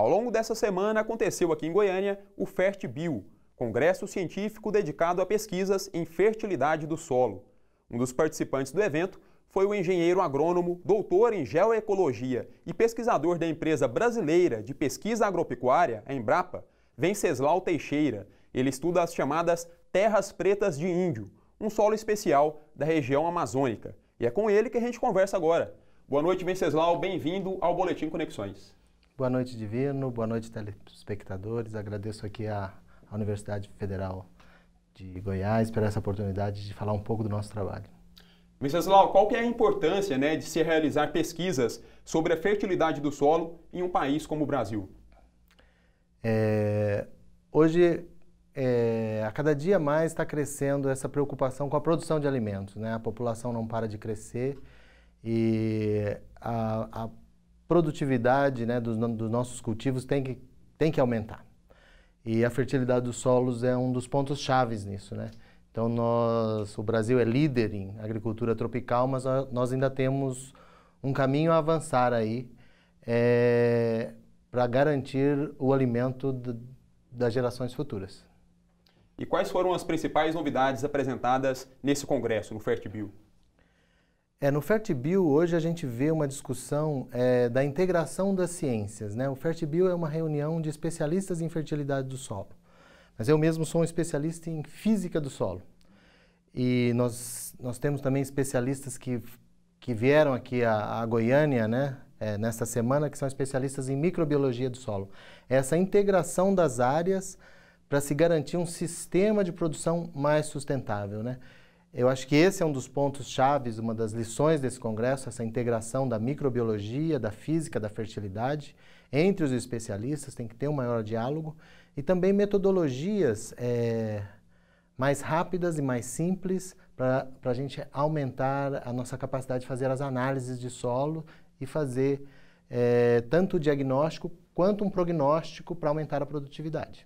Ao longo dessa semana aconteceu aqui em Goiânia o FestBio, congresso científico dedicado a pesquisas em fertilidade do solo. Um dos participantes do evento foi o engenheiro agrônomo, doutor em geoecologia e pesquisador da empresa brasileira de pesquisa agropecuária, a Embrapa, Venceslau Teixeira. Ele estuda as chamadas terras pretas de índio, um solo especial da região amazônica. E é com ele que a gente conversa agora. Boa noite, Venceslau. Bem-vindo ao Boletim Conexões. Boa noite, Divino. Boa noite, telespectadores. Agradeço aqui à Universidade Federal de Goiás por essa oportunidade de falar um pouco do nosso trabalho. Venceslau, qual que é a importância né, de se realizar pesquisas sobre a fertilidade do solo em um país como o Brasil? É, hoje, é, a cada dia mais está crescendo essa preocupação com a produção de alimentos. Né? A população não para de crescer e a, a produtividade né, dos, dos nossos cultivos tem que, tem que aumentar. E a fertilidade dos solos é um dos pontos chaves nisso, né? Então nós, o Brasil é líder em agricultura tropical, mas nós ainda temos um caminho a avançar aí é, para garantir o alimento de, das gerações futuras. E quais foram as principais novidades apresentadas nesse congresso, no FertBio? É, no FertBio, hoje a gente vê uma discussão é, da integração das ciências. Né? O FertBio é uma reunião de especialistas em fertilidade do solo. Mas eu mesmo sou um especialista em física do solo. E nós, nós temos também especialistas que, que vieram aqui a, a Goiânia né? É, nesta semana, que são especialistas em microbiologia do solo. É essa integração das áreas para se garantir um sistema de produção mais sustentável. Né? Eu acho que esse é um dos pontos chaves, uma das lições desse congresso, essa integração da microbiologia, da física, da fertilidade entre os especialistas, tem que ter um maior diálogo e também metodologias é, mais rápidas e mais simples para a gente aumentar a nossa capacidade de fazer as análises de solo e fazer é, tanto o diagnóstico quanto um prognóstico para aumentar a produtividade.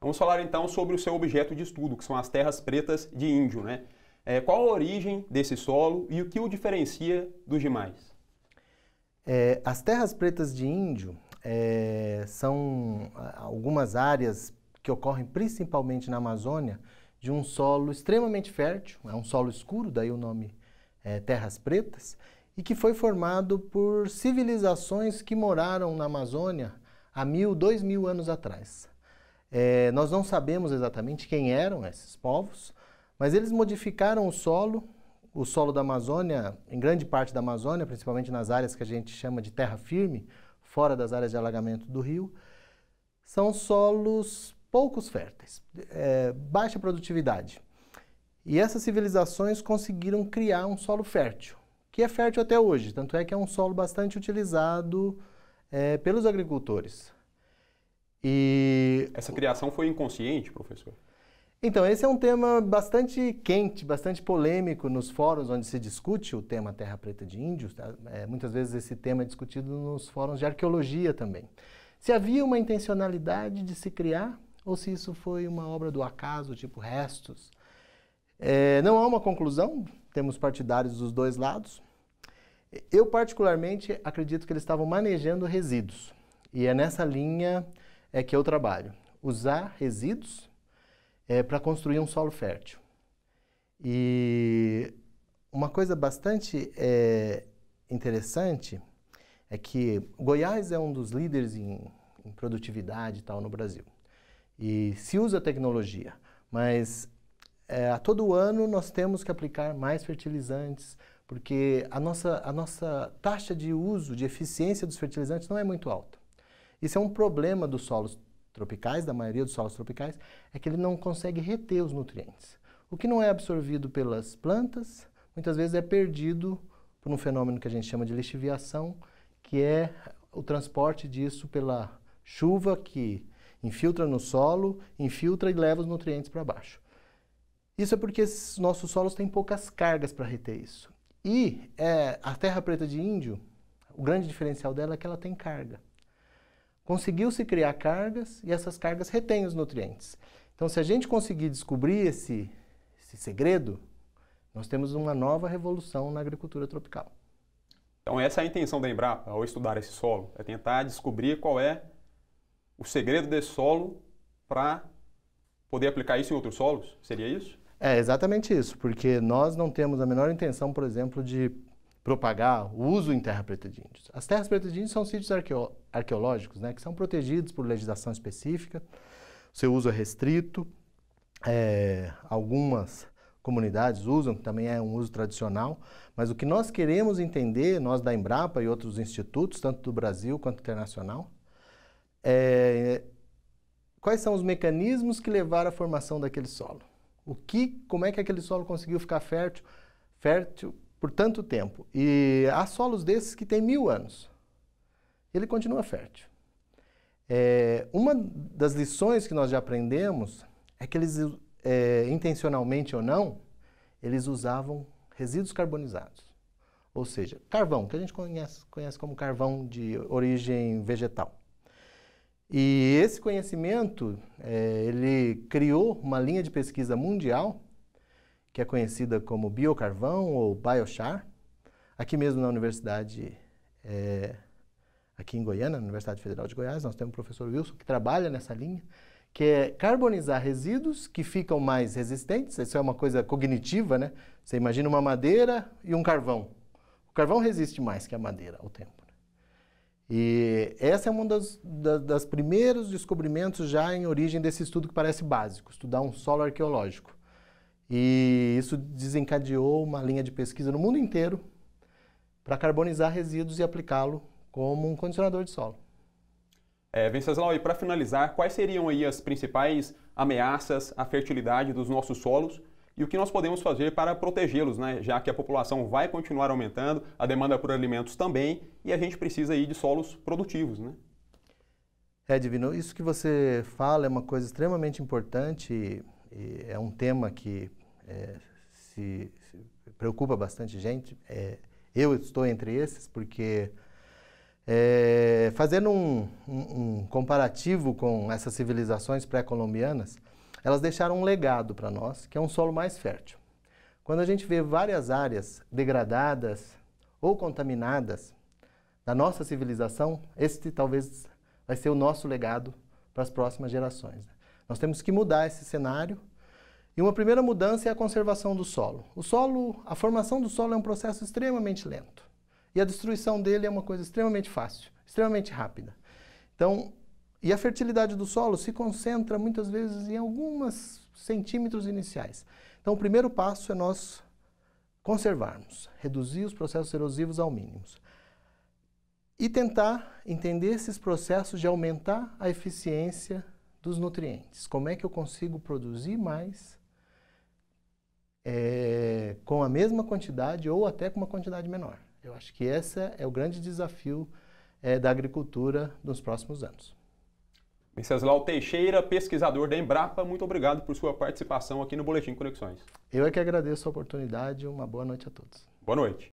Vamos falar então sobre o seu objeto de estudo, que são as terras pretas de índio, né? É, qual a origem desse solo e o que o diferencia dos demais? É, as terras pretas de índio é, são algumas áreas que ocorrem principalmente na Amazônia de um solo extremamente fértil, é um solo escuro, daí o nome é, terras pretas, e que foi formado por civilizações que moraram na Amazônia há mil, dois mil anos atrás. É, nós não sabemos exatamente quem eram esses povos, mas eles modificaram o solo, o solo da Amazônia, em grande parte da Amazônia, principalmente nas áreas que a gente chama de terra firme, fora das áreas de alagamento do rio, são solos poucos férteis, é, baixa produtividade. E essas civilizações conseguiram criar um solo fértil, que é fértil até hoje, tanto é que é um solo bastante utilizado é, pelos agricultores. E essa criação foi inconsciente, professor? Então, esse é um tema bastante quente, bastante polêmico nos fóruns onde se discute o tema terra preta de índios. Tá? É, muitas vezes esse tema é discutido nos fóruns de arqueologia também. Se havia uma intencionalidade de se criar ou se isso foi uma obra do acaso, tipo restos. É, não há uma conclusão, temos partidários dos dois lados. Eu, particularmente, acredito que eles estavam manejando resíduos. E é nessa linha é que eu trabalho. Usar resíduos é, eh, para construir um solo fértil. E uma coisa bastante é, interessante é que Goiás é um dos líderes em, em produtividade e tal no Brasil. E se usa tecnologia, mas é, a todo ano nós temos que aplicar mais fertilizantes, porque a nossa, a nossa taxa de uso, de eficiência dos fertilizantes não é muito alta. Isso é um problema dos solos tropicais, da maioria dos solos tropicais, é que ele não consegue reter os nutrientes. O que não é absorvido pelas plantas, muitas vezes é perdido por um fenômeno que a gente chama de lixiviação, que é o transporte disso pela chuva que infiltra no solo, infiltra e leva os nutrientes para baixo. Isso é porque nossos solos têm poucas cargas para reter isso. E é, a terra preta de índio, o grande diferencial dela é que ela tem carga. Conseguiu-se criar cargas e essas cargas retêm os nutrientes. Então, se a gente conseguir descobrir esse, esse segredo, nós temos uma nova revolução na agricultura tropical. Então, essa é a intenção da Embrapa ao estudar esse solo: é tentar descobrir qual é o segredo desse solo para poder aplicar isso em outros solos? Seria isso? É exatamente isso, porque nós não temos a menor intenção, por exemplo, de propagar o uso em terra preta de índios. As terras pretas de índios são sítios arqueo arqueológicos, né, que são protegidos por legislação específica, seu uso é restrito, é, algumas comunidades usam, que também é um uso tradicional, mas o que nós queremos entender, nós da Embrapa e outros institutos, tanto do Brasil quanto internacional, é quais são os mecanismos que levaram à formação daquele solo. O que, como é que aquele solo conseguiu ficar fértil, fértil por tanto tempo. E há solos desses que têm mil anos. Ele continua fértil. É, uma das lições que nós já aprendemos é que eles, é, intencionalmente ou não, eles usavam resíduos carbonizados. Ou seja, carvão, que a gente conhece, conhece como carvão de origem vegetal. E esse conhecimento, é, ele criou uma linha de pesquisa mundial que é conhecida como biocarvão ou biochar, aqui mesmo na Universidade, é, aqui em Goiânia, na Universidade Federal de Goiás, nós temos o professor Wilson que trabalha nessa linha, que é carbonizar resíduos que ficam mais resistentes, isso é uma coisa cognitiva, né? Você imagina uma madeira e um carvão. O carvão resiste mais que a madeira ao tempo. Né? E essa é um dos das, das primeiros descobrimentos já em origem desse estudo que parece básico, estudar um solo arqueológico. E isso desencadeou uma linha de pesquisa no mundo inteiro para carbonizar resíduos e aplicá-lo como um condicionador de solo. É, Venceslau, e para finalizar, quais seriam aí as principais ameaças à fertilidade dos nossos solos e o que nós podemos fazer para protegê-los, né? já que a população vai continuar aumentando, a demanda por alimentos também, e a gente precisa aí de solos produtivos. Né? É, Divino, isso que você fala é uma coisa extremamente importante e é um tema que é, se, se, preocupa bastante gente. É, eu estou entre esses porque é, fazendo um, um, um, comparativo com essas civilizações pré-colombianas, elas deixaram um legado para nós, que é um solo mais fértil. Quando a gente vê várias áreas degradadas ou contaminadas da nossa civilização, esse talvez vai ser o nosso legado para as próximas gerações. Né? Nós temos que mudar esse cenário. E uma primeira mudança é a conservação do solo. O solo, a formação do solo é um processo extremamente lento. E a destruição dele é uma coisa extremamente fácil, extremamente rápida. Então, e a fertilidade do solo se concentra muitas vezes em alguns centímetros iniciais. Então, o primeiro passo é nós conservarmos, reduzir os processos erosivos ao mínimo. E tentar entender esses processos de aumentar a eficiência dos nutrientes. Como é que eu consigo produzir mais é, com a mesma quantidade ou até com uma quantidade menor? Eu acho que esse é o grande desafio é, da agricultura nos próximos anos. Venceslau Teixeira, pesquisador da Embrapa, muito obrigado por sua participação aqui no Boletim Conexões. Eu é que agradeço a oportunidade, uma boa noite a todos. Boa noite.